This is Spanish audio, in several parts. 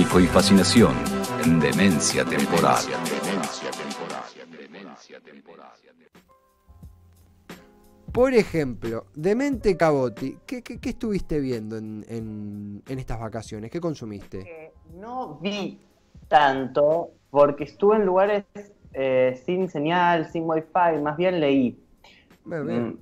y fascinación en demencia temporal. Por ejemplo, Demente Caboti, ¿qué, estuviste viendo en, estas vacaciones? ¿Qué consumiste? Eh, no vi tanto porque estuve en lugares eh, sin señal, sin wifi, más bien leí. Mm,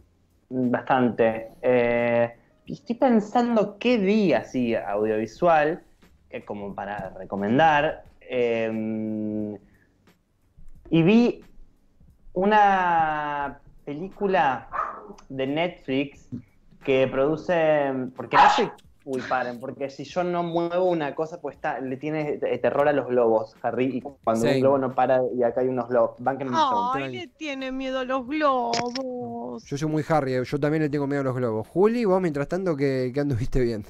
bastante. Eh, estoy pensando qué vi así audiovisual. Eh, como para recomendar. Eh, y vi una película de Netflix que produce. Porque no se culparen, porque si yo no muevo una cosa, pues le tiene eh, terror a los globos, Harry, y cuando un globo no para y acá hay unos globos. Ay, le tiene miedo a los globos. Yo soy muy Harry, yo también le tengo miedo a los globos. Juli, vos mientras tanto, ¿qué, anduviste viendo?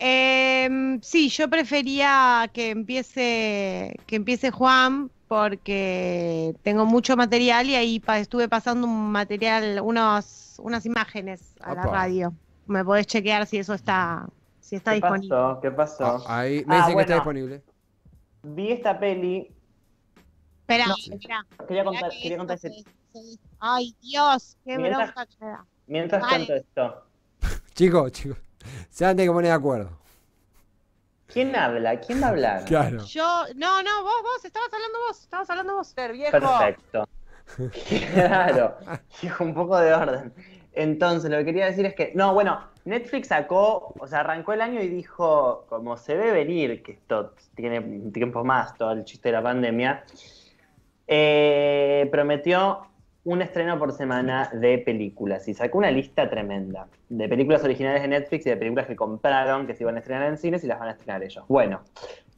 Eh Em, sí, yo prefería que empiece, que empiece Juan porque tengo mucho material y ahí estuve pasando un material, unos, unas imágenes a la radio. Me podés chequear si eso está, si está ¿Qué disponible. Pasó? ¿Qué pasó? Ah, ahí me ah, dicen que está disponible. Vi esta peli. Espera, Quería contar, quería contar ese. Ay, Dios, qué mientras, bronca queda Mientras vale. tanto Chicos, chicos, se han de poner de acuerdo. ¿Quién habla? ¿Quién va a hablar? Claro. Yo, no, no, vos, vos, estabas hablando vos, estabas hablando vos, ser viejo. Perfecto. claro, un poco de orden. Entonces, lo que quería decir es que, no, bueno, Netflix sacó, o sea, arrancó el año y dijo, como se ve venir, que esto tiene tiempo más, todo el chiste de la pandemia, eh, prometió un estreno por semana de películas y sacó una lista tremenda de películas originales de Netflix y de películas que compraron, que se iban a estrenar en cines y las van a estrenar ellos. Bueno,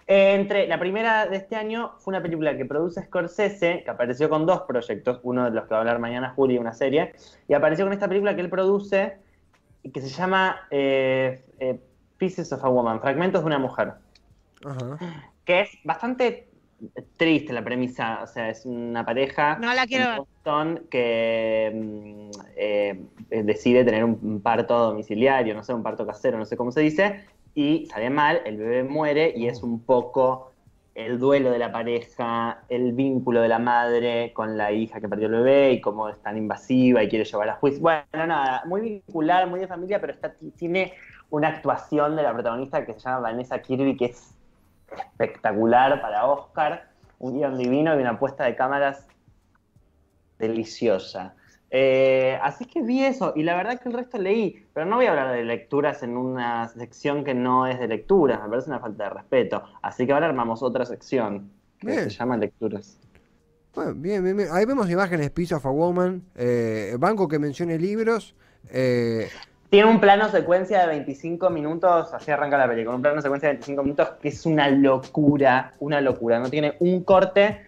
entre la primera de este año fue una película que produce Scorsese, que apareció con dos proyectos, uno de los que va a hablar mañana y una serie, y apareció con esta película que él produce, que se llama eh, eh, Pieces of a Woman, Fragmentos de una Mujer, que es bastante triste la premisa, o sea, es una pareja que mm, eh, decide tener un parto domiciliario, no sé, un parto casero, no sé cómo se dice, y sale mal, el bebé muere y es un poco el duelo de la pareja, el vínculo de la madre con la hija que perdió el bebé y cómo es tan invasiva y quiere llevar a juicio. Bueno, nada, muy vincular, muy de familia, pero está, tiene una actuación de la protagonista que se llama Vanessa Kirby que es espectacular para Oscar un guión divino y una puesta de cámaras deliciosa. Eh, así que vi eso y la verdad que el resto leí, pero no voy a hablar de lecturas en una sección que no es de lecturas, me parece una falta de respeto. Así que ahora armamos otra sección que se llama lecturas. Bueno, bien, bien, Ahí vemos imágenes, Piece of a Woman, eh, Banco que mencione libros. Eh, tiene un plano secuencia de 25 minutos, así arranca la película, un plano secuencia de 25 minutos que es una locura, una locura. No tiene un corte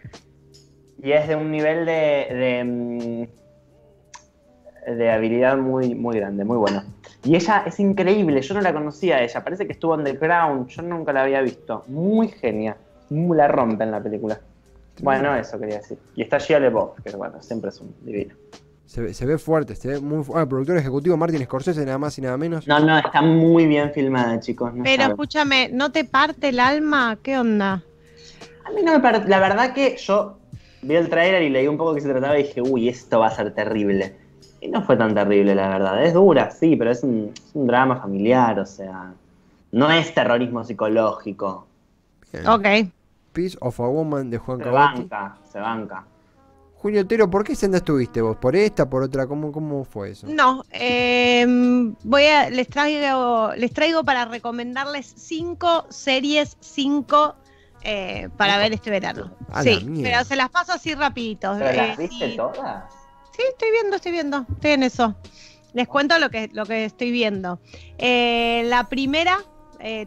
y es de un nivel de, mm, de, habilidad muy, muy grande, muy bueno. Y ella es increíble, yo no la conocía a ella, parece que estuvo en underground, yo nunca la había visto. Muy genia, muy la rompe en la película. Bueno, eso quería decir. Y está Gia LeBeouf, que bueno, siempre es un divino. Se ve, fuerte, se ve muy fuerte. el ah, productor ejecutivo Martin Scorsese, nada más y nada menos. No, no, está muy bien filmada, chicos. Pero escúchame, ¿no te parte el alma? ¿Qué onda? A mí no me parte. La verdad que yo vi el trailer y leí un poco de qué se trataba y dije, uy, esto va a ser terrible. Y no fue tan terrible, la verdad. Es dura, sí, pero es un, drama familiar, o sea. No es terrorismo psicológico. Ok. Peace of a Woman de Juan Se banca, se banca. Junio ¿por qué senda estuviste vos? ¿Por esta, por otra? ¿Cómo, cómo fue eso? No, em, voy a, les, traigo, les traigo para recomendarles cinco series, cinco eh, para ver este verano. sí, pero se las paso así rapidito. ¿Pero las eh, viste todas? Sí, estoy viendo, estoy viendo, estoy en eso. Les cuento lo que, lo que estoy viendo. Eh, la primera,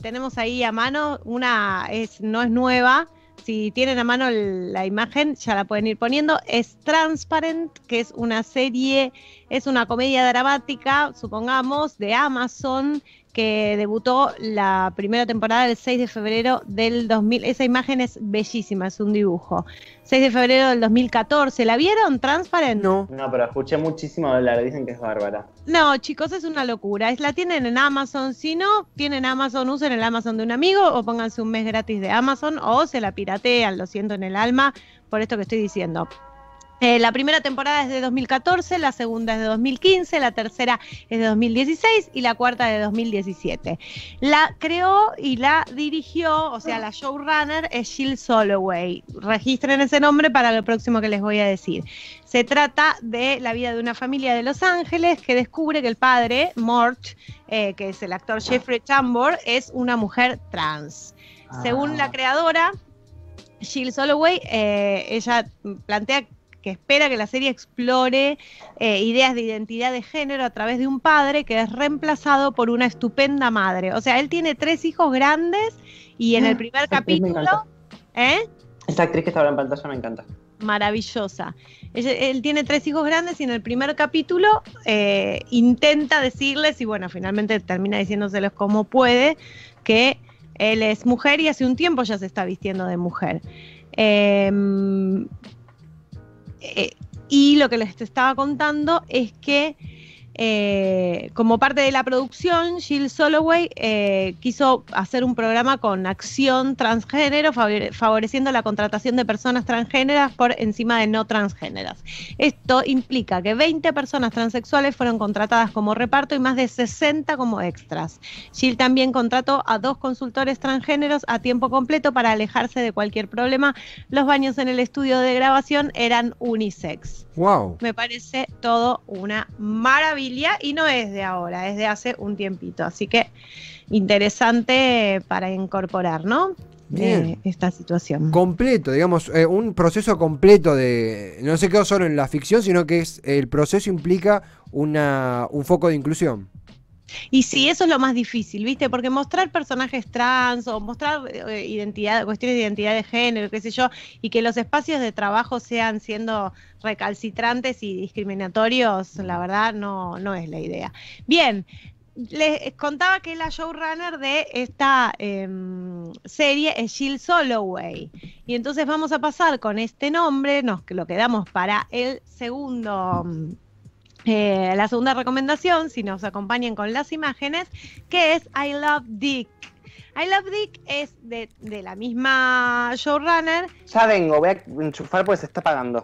tenemos ahí a mano, una es, no es nueva, si tienen a mano la imagen, ya la pueden ir poniendo. Es Transparent, que es una serie, es una comedia dramática, supongamos, de Amazon, que debutó la primera temporada el 6 de febrero del 2000. Esa imagen es bellísima, es un dibujo. 6 de febrero del 2014. ¿La vieron? transparente? No, no pero escuché muchísimo hablar, dicen que es bárbara. No, chicos, es una locura. Es, la tienen en Amazon. Si no, tienen Amazon, usen el Amazon de un amigo o pónganse un mes gratis de Amazon o se la piratean, lo siento en el alma por esto que estoy diciendo. Eh, la primera temporada es de 2014, la segunda es de 2015, la tercera es de 2016 y la cuarta de 2017. La creó y la dirigió, o sea, la showrunner es Jill Soloway. Registren ese nombre para lo próximo que les voy a decir. Se trata de la vida de una familia de Los Ángeles que descubre que el padre, Mort, eh, que es el actor Jeffrey Tambor, es una mujer trans. Según ah. la creadora, Jill Soloway, eh, ella plantea que espera que la serie explore eh, ideas de identidad de género a través de un padre que es reemplazado por una estupenda madre. O sea, él tiene tres hijos grandes y en el ah. primer capítulo... ¿eh? Esta actriz que está ahora en pantalla me encanta. Maravillosa. Él, tiene tres hijos grandes y en el primer capítulo eh, intenta decirles, y bueno, finalmente termina diciéndoselos como puede, que él es mujer y hace un tiempo ya se está vistiendo de mujer. Eh, eh, y lo que les estaba contando es que eh, como parte de la producción, Jill Soloway eh, quiso hacer un programa con acción transgénero, favoreciendo la contratación de personas transgéneras por encima de no transgéneras. Esto implica que 20 personas transexuales fueron contratadas como reparto y más de 60 como extras. Jill también contrató a dos consultores transgéneros a tiempo completo para alejarse de cualquier problema. Los baños en el estudio de grabación eran unisex. Me parece todo una maravilla y no es de ahora, es de hace un tiempito. Así que interesante para incorporar, ¿no? Eh, esta situación. Completo, digamos, eh, un proceso completo de. No se quedó solo en la ficción, sino que es el proceso implica una, un foco de inclusión. Y sí, eso es lo más difícil, ¿viste? Porque mostrar personajes trans o mostrar eh, identidad, cuestiones de identidad de género, qué sé yo, y que los espacios de trabajo sean siendo recalcitrantes y discriminatorios, la verdad no, es la idea. Bien, les contaba que la showrunner de esta em, serie es Jill Soloway. Y entonces vamos a pasar con este nombre, nos lo quedamos para el segundo eh, la segunda recomendación, si nos acompañan con las imágenes, que es I Love Dick. I Love Dick es de, la misma showrunner. Ya vengo, voy a enchufar porque se está pagando.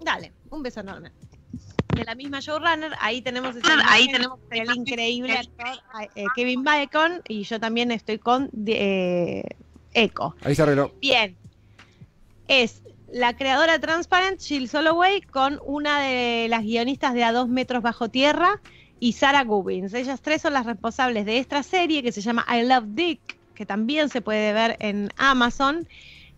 Dale, un beso enorme. De la misma showrunner, ahí tenemos, ah, ahí tenemos el increíble eh, eh, Kevin Bacon y yo también estoy con eh, Echo. Ahí se arregló. Bien. Es la creadora Transparent, Jill Soloway, con una de las guionistas de A Dos Metros Bajo Tierra y Sarah Gubbins. Ellas tres son las responsables de esta serie que se llama I Love Dick, que también se puede ver en Amazon.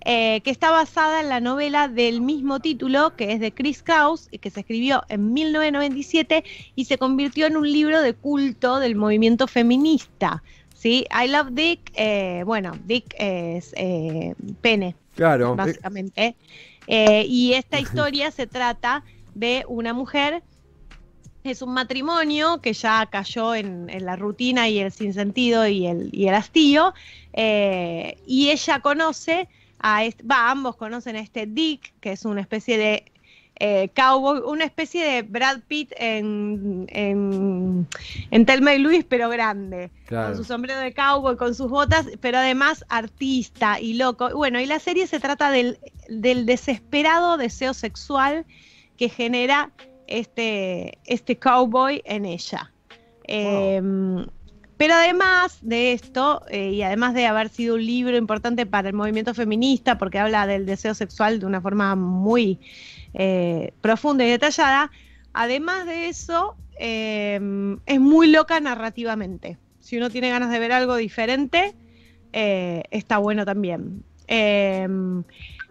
Eh, que está basada en la novela del mismo título, que es de Chris Kraus y que se escribió en 1997 y se convirtió en un libro de culto del movimiento feminista. ¿sí? I Love Dick, eh, bueno, Dick es eh, pene Claro. Básicamente. Eh, y esta historia se trata de una mujer. Es un matrimonio que ya cayó en, la rutina y el sinsentido y el, y el hastío. Eh, y ella conoce a va, ambos conocen a este Dick, que es una especie de eh, cowboy, una especie de Brad Pitt en, en, Telma y Luis, pero grande. Con su sombrero de cowboy, con sus botas, pero además artista y loco. Bueno, y la serie se trata del, desesperado deseo sexual que genera este, este cowboy en ella. Em, pero además de esto, eh, y además de haber sido un libro importante para el movimiento feminista, porque habla del deseo sexual de una forma muy eh, profunda y detallada. Además de eso, eh, es muy loca narrativamente. Si uno tiene ganas de ver algo diferente, eh, está bueno también.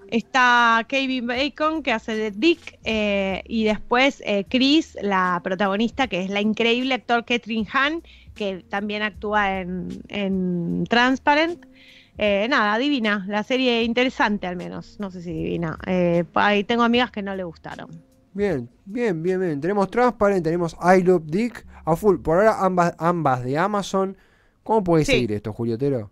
está Kevin Bacon, que hace de Dick, y después Chris, la protagonista, que es la increíble actor Catherine Hahn, que también actúa en Transparent. Eh, nada, divina, la serie interesante al menos, no sé si divina. Eh, ahí tengo amigas que no le gustaron. Bien, bien, bien, bien. Tenemos Transparent, tenemos I Love Dick a full. Por ahora ambas, ambas de Amazon. ¿Cómo puede seguir esto, Juliotero?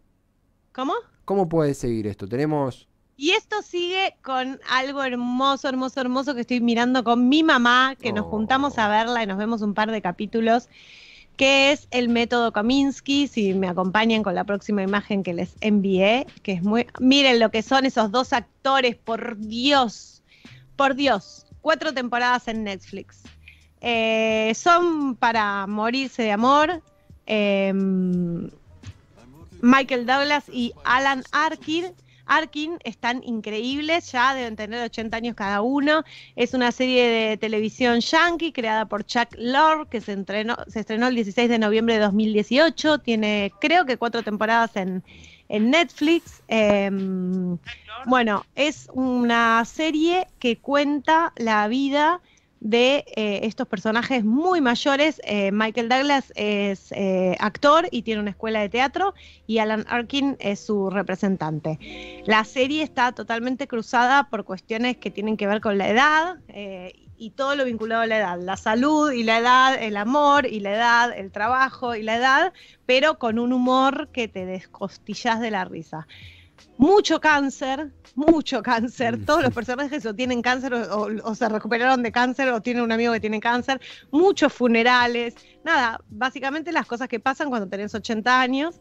¿Cómo? ¿Cómo puede seguir esto? Tenemos... Y esto sigue con algo hermoso, hermoso, hermoso que estoy mirando con mi mamá, que nos oh. juntamos a verla y nos vemos un par de capítulos. Qué es el método Kaminsky. Si me acompañan con la próxima imagen que les envié, que es muy. Miren lo que son esos dos actores, por Dios, por Dios. Cuatro temporadas en Netflix. Eh, son para morirse de amor. Em, Michael Douglas y Alan Arkin Arkin, están increíbles, ya deben tener 80 años cada uno. Es una serie de televisión yankee creada por Chuck Lorre, que se, se estrenó el 16 de noviembre de 2018. Tiene, creo que, cuatro temporadas en, Netflix. Em, bueno, es una serie que cuenta la vida de eh, estos personajes muy mayores. Eh, Michael Douglas es eh, actor y tiene una escuela de teatro y Alan Arkin es su representante. La serie está totalmente cruzada por cuestiones que tienen que ver con la edad y todo lo vinculado a la edad, la salud y la edad, el amor y la edad, el trabajo y la edad, pero con un humor que te descostillas de la risa mucho cáncer, mucho cáncer. Todos los personajes o tienen cáncer o, se recuperaron de cáncer o tienen un amigo que tiene cáncer. Muchos funerales. Nada, básicamente las cosas que pasan cuando tenés 80 años.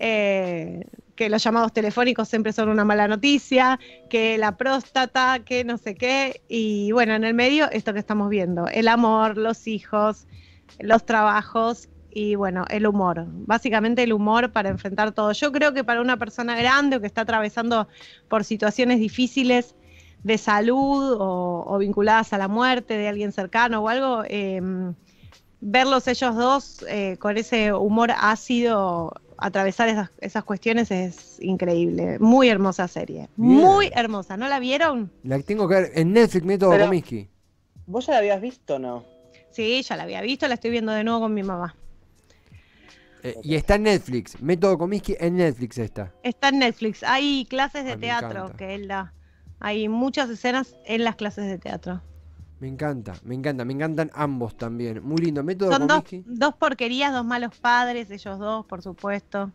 Eh, que los llamados telefónicos siempre son una mala noticia, que la próstata, que no sé qué, y bueno, en el medio esto que estamos viendo, el amor, los hijos, los trabajos y bueno, el humor. Básicamente el humor para enfrentar todo. Yo creo que para una persona grande o que está atravesando por situaciones difíciles de salud o, vinculadas a la muerte de alguien cercano o algo, em, verlos ellos dos eh, con ese humor ácido atravesar esas, esas, cuestiones es increíble. Muy hermosa serie. Muy hermosa. ¿No la vieron? La tengo que ver en Netflix, Nieto ¿Vos ya la habías visto no? Sí, ya la había visto, la estoy viendo de nuevo con mi mamá. Eh, y está en Netflix. Método Comiskey en Netflix está. Está en Netflix. Hay clases de ah, teatro que él da. Hay muchas escenas en las clases de teatro. Me encanta, me encanta, me encantan ambos también. Muy lindo. Método Son dos, porquerías, dos malos padres, ellos dos, por supuesto.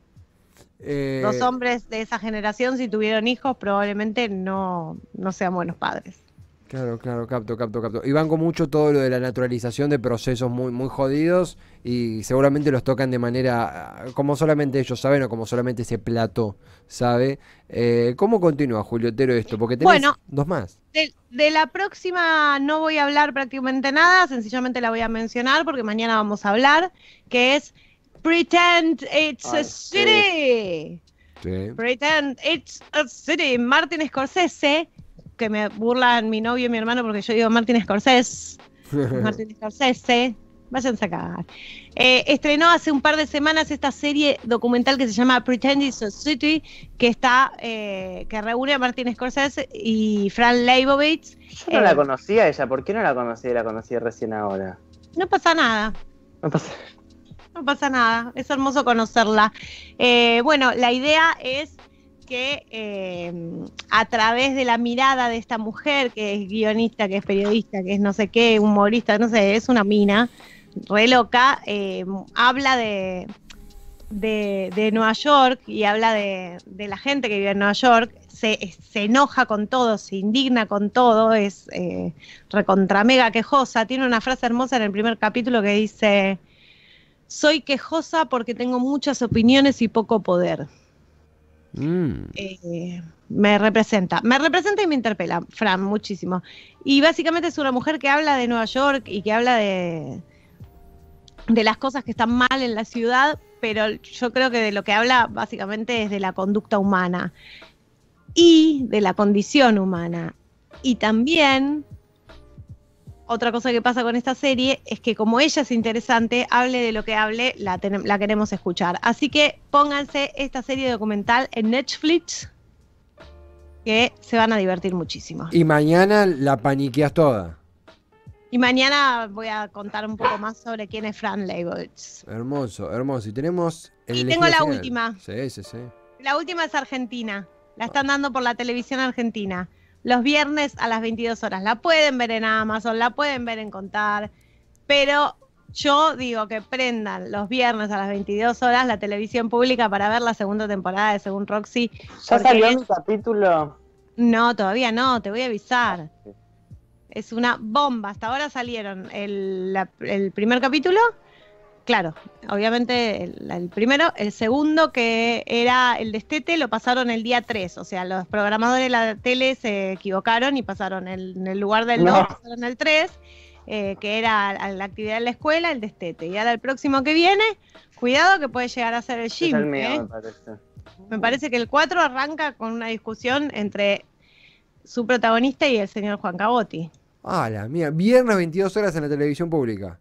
Eh... Dos hombres de esa generación, si tuvieron hijos, probablemente no, no sean buenos padres. Claro, claro, capto, capto, capto. Y van con mucho todo lo de la naturalización de procesos muy, muy jodidos y seguramente los tocan de manera ah, como solamente ellos saben o como solamente ese plato sabe. Eh, ¿Cómo continúa, Julio Otero, esto? Porque tenés dos más. De, la próxima no voy a hablar prácticamente nada, sencillamente la voy a mencionar porque mañana vamos a hablar, que es Pretend It's a City. Pretend It's a City. Martin Scorsese que me burlan mi novio y mi hermano porque yo digo Martin Scorsese. Martin Scorsese. Váyanse a cagar. Eh, estrenó hace un par de semanas esta serie documental que se llama Pretending City, que está eh, que reúne a Martin Scorsese y Fran Leibovitz. Yo no la eh, conocía ella, ¿por qué no la conocí? La conocí recién ahora. No pasa nada. No pasa, no pasa nada, es hermoso conocerla. bueno, la idea es que eh, a través de la mirada de esta mujer, que es guionista, que es periodista, que es no sé qué, humorista, no sé, es una mina re loca, eh, habla de, de, Nueva York y habla de, la gente que vive en Nueva York, se, enoja con todo, se indigna con todo, es recontramega, eh, recontra quejosa. Tiene una frase hermosa en el primer capítulo que dice, soy quejosa porque tengo muchas opiniones y poco poder. Mm. Eh, me representa, me representa y me interpela, Fran, muchísimo. Y básicamente es una mujer que habla de Nueva York y que habla de, de las cosas que están mal en la ciudad, pero yo creo que de lo que habla básicamente es de la conducta humana y de la condición humana. Y también otra cosa que pasa con esta serie es que como ella es interesante, hable de lo que hable, la, queremos escuchar. Así que pónganse esta serie documental en Netflix que se van a divertir muchísimo. Y mañana la paniqueas toda. Y mañana voy a contar un poco más sobre quién es Fran Leibovitz. Hermoso, hermoso. Y tenemos... y tengo la última. Sí, sí, sí. La última es Argentina. La están ah. dando por la televisión argentina los viernes a las 22 horas. La pueden ver en Amazon, la pueden ver en Contar, pero yo digo que prendan los viernes a las 22 horas la televisión pública para ver la segunda temporada de Según Roxy. ¿Ya salió un capítulo? No, todavía no, te voy a avisar. Ah, es una bomba. Hasta ahora salieron el, el primer capítulo claro, obviamente el, primero, el segundo que era el destete lo pasaron el día 3, o sea, los programadores de la tele se equivocaron y pasaron en el lugar del 2, pasaron el 3, eh, que era la actividad de la escuela, el destete. Y ahora el próximo que viene, cuidado que puede llegar a ser el gym. ¿eh? me, parece. que el 4 arranca con una discusión entre su protagonista y el señor Juan Caboti. Ah, la mía, viernes 22 horas en la televisión pública.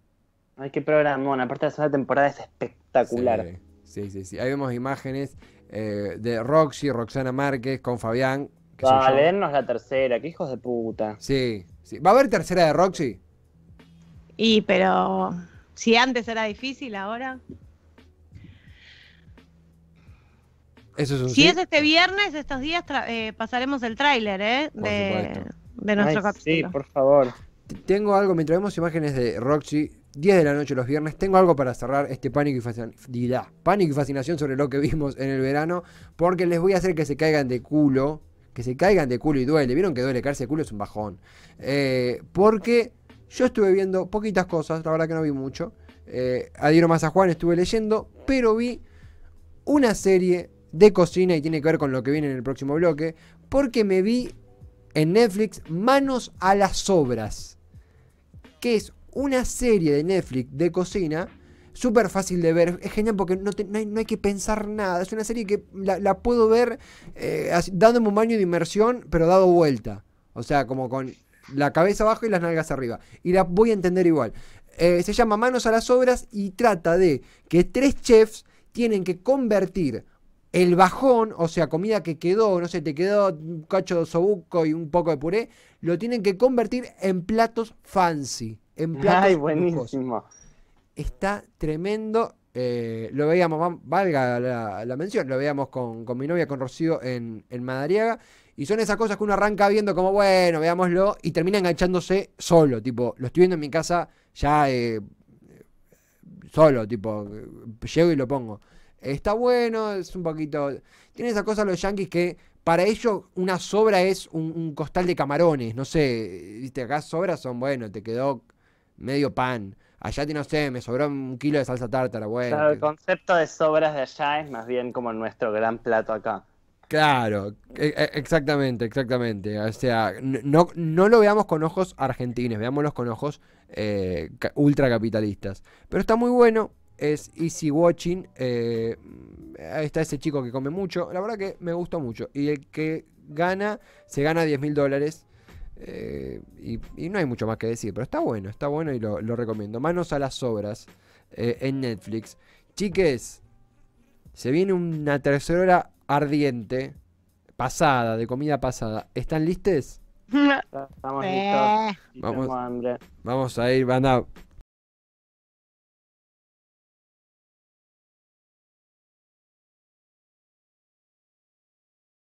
Ay, qué Bueno, Aparte, la esa temporada es espectacular. Sí, sí, sí. Ahí vemos imágenes eh, de Roxy, Roxana Márquez con Fabián. a dennos la tercera, qué hijos de puta. Sí, sí. ¿Va a haber tercera de Roxy? Y, pero si antes era difícil, ahora. Eso es un si es este viernes, estos días eh, pasaremos el tráiler ¿eh? de, nuestro capítulo. Sí, por favor. Tengo algo, mientras vemos imágenes de Roxy 10 de la noche los viernes. Tengo algo para cerrar este pánico y, fascinación, pánico y fascinación sobre lo que vimos en el verano, porque les voy a hacer que se caigan de culo, que se caigan de culo y duele. ¿Vieron que duele? Caerse de culo es un bajón. Eh, porque yo estuve viendo poquitas cosas, la verdad que no vi mucho. Eh, adiós más a Juan, estuve leyendo, pero vi una serie de cocina y tiene que ver con lo que viene en el próximo bloque, porque me vi en Netflix Manos a las Obras, que es una serie de Netflix de cocina súper fácil de ver. Es genial porque no, hay, que pensar nada. Es una serie que la, puedo ver eh, dándome un baño de inmersión, pero dado vuelta. O sea, como con la cabeza abajo y las nalgas arriba. Y la voy a entender igual. Eh, se llama Manos a las Obras y trata de que tres chefs tienen que convertir el bajón, o sea, comida que quedó, no sé, te quedó un cacho de sobuco y un poco de puré, lo tienen que convertir en platos fancy en Está tremendo. Eh, lo veíamos, valga la, mención, lo veíamos con, mi novia, con Rocío en, Madariaga. Y son esas cosas que uno arranca viendo como, bueno, veámoslo, y termina enganchándose solo. Tipo, lo estoy viendo en mi casa ya eh, eh, solo, tipo, llego y lo pongo. Está bueno, es un poquito. Tiene esas cosas los yanquis que para ellos una sobra es un, costal de camarones. No sé, viste, acá sobras son, bueno, te quedó medio pan. Allá no sé, me sobró un kilo de salsa tártara, bueno. el concepto de sobras de allá es más bien como nuestro gran plato acá. Claro, e, e, exactamente, exactamente. O sea, no, no lo veamos con ojos argentinos, veámoslos con ojos eh, ultracapitalistas. Pero está muy bueno, es Easy Watching. Eh, ahí está ese chico que come mucho. La verdad que me gustó mucho. Y el que gana, se gana 10 mil dólares eh, y, no hay mucho más que decir, pero está bueno, está bueno y lo, recomiendo. Manos a las obras eh, en Netflix. Chiques, se viene una tercera hora ardiente, pasada, de comida pasada. ¿Están eh. listos? Estamos listos. Vamos, a ir, a...